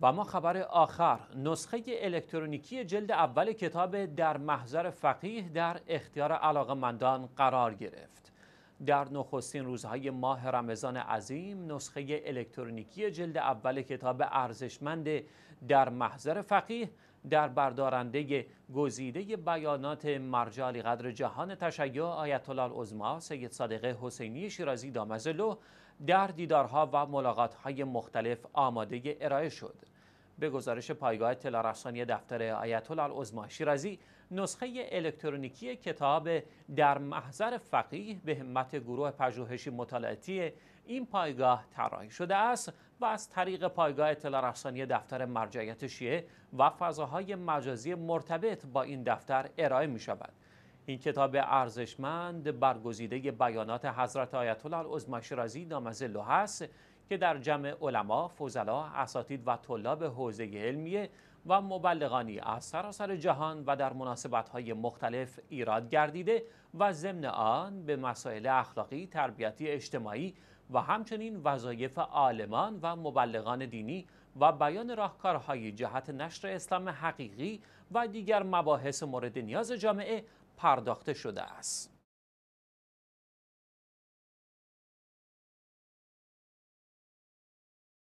و ما خبر آخر نسخه الکترونیکی جلد اول کتاب در محضر فقیه در اختیار مندان قرار گرفت در نخستین روزهای ماه رمضان عظیم نسخه الکترونیکی جلد اول کتاب ارزشمند در محضر فقیه در بردارنده گزیده بیانات مرجع قدر جهان تشیع آیت الله العظما سید صادق حسینی شیرازی دامزلو در دیدارها و ملاقاتهای مختلف آماده ارائه شد. به گزارش پایگاه رسانی دفتر آیت الله العظما شیرازی نسخه الکترونیکی کتاب در محضر فقیه به همت گروه پژوهشی مطالعاتی این پایگاه طراحی شده است و از طریق پایگاه اطلاع رسانی دفتر مرجعیت شیعه و فضاهای مجازی مرتبط با این دفتر ارائه می شود. این کتاب ارزشمند برگزیده بیانات حضرت آیت الله العظما شیرازی نامزلو هست که در جمع علما، فضلا، اساتید و طلاب حوزه علمیه و مبلغانی از سراسر جهان و در مناسبت‌های مختلف ایراد گردیده و ضمن آن به مسائل اخلاقی، تربیتی، اجتماعی و همچنین وظایف عالمان و مبلغان دینی و بیان راهکارهای جهت نشر اسلام حقیقی و دیگر مباحث مورد نیاز جامعه پرداخته شده است.